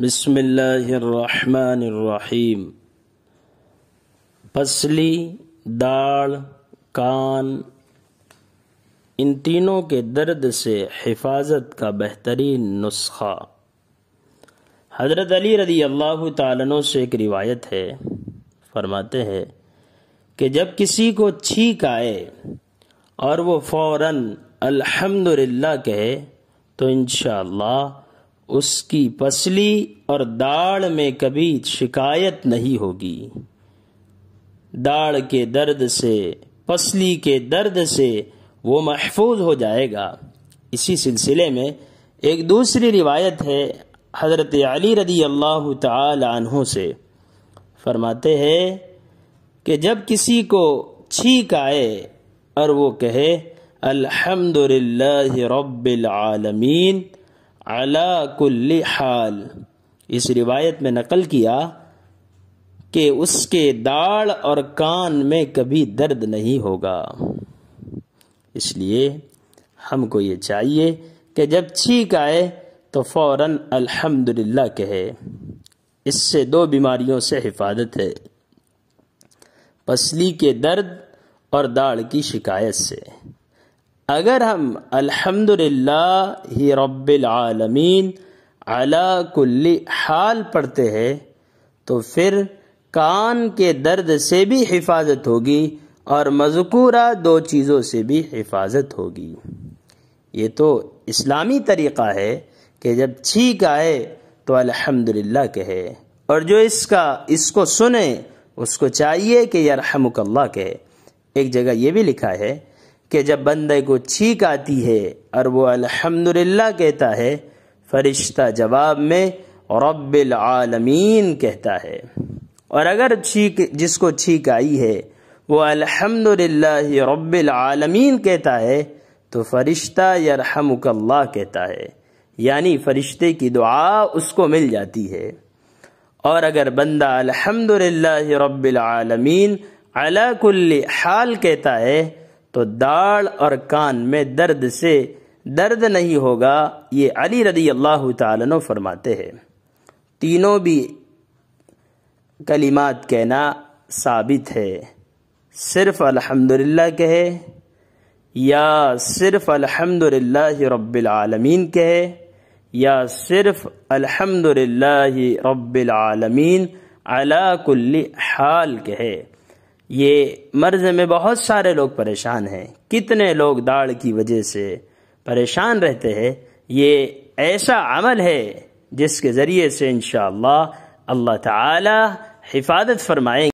بسم الله الرحمن الرحيم पसली दाल कान इन तीनों के दर्द से हिफाजत का बेहतरीन नुस्खा हज़रत अली रदी अल्लाह तु से एक रिवायत है फरमाते हैं कि जब किसी को छींक आए और वो फौरन अल्हम्दुलिल्लाह कहे तो इन उसकी पसली और दाढ़ में कभी शिकायत नहीं होगी दाढ़ के दर्द से पसली के दर्द से वो महफूज हो जाएगा इसी सिलसिले में एक दूसरी रिवायत है हज़रत अली रदी अल्लाह तहों से फरमाते हैं कि जब किसी को छीक आए और वो कहे अल्हम्दुलिल्लाह रब्बिल आलमीन अला हाल इस रिवायत में नकल किया कि उसके दाढ़ और कान में कभी दर्द नहीं होगा इसलिए हमको ये चाहिए कि जब छींक आए तो फौरन अल्हम्दुलिल्लाह कहे इससे दो बीमारियों से हिफाजत है पसली के दर्द और दाढ़ की शिकायत से अगर हम अल्हम्दुलिल्लाह ही रब्बिल आलमीन अला कुल्ली हाल पढ़ते हैं तो फिर कान के दर्द से भी हिफाजत होगी और मजकूरा दो चीज़ों से भी हिफाजत होगी ये तो इस्लामी तरीक़ा है कि जब छींक आए तो अल्हम्दुलिल्लाह कहे और जो इसका इसको सुने उसको चाहिए कि यरहमुकल्ला कहे एक जगह ये भी लिखा है कि जब बंदे को छींक आती है और वो अल्हम्दुलिल्लाह कहता है फरिश्ता जवाब में रब्बिल आलमीन कहता है और अगर छींक जिसको छींक आई है वो अल्हम्दुलिल्लाह रब्बिल आलमीन कहता है तो फरिश्ता यरहमुकल्ला कहता है यानी फरिश्ते की दुआ उसको मिल जाती है और अगर बंदा अल्हम्दुलिल्लाह रब्बिल आलमीन अला कुल्ली हाल कहता है तो दाढ़ और कान में दर्द से दर्द नहीं होगा ये अली रदी अल्लाह तु फरमाते हैं तीनों भी कलिमात कहना साबित है सिर्फ अल्हम्दुलिल्लाह कहे या सिर्फ अल्हम्दुलिल्लाह रब्बिल आलमीन कहे या सिर्फ अल्हम्दुलिल्लाह रब्बिल आलमीन अला कुल्ली हाल कहे ये मर्ज में बहुत सारे लोग परेशान हैं कितने लोग दाढ़ की वजह से परेशान रहते हैं ये ऐसा अमल है जिसके ज़रिए से इन अल्लाह ताला हिफाजत फरमाएंगे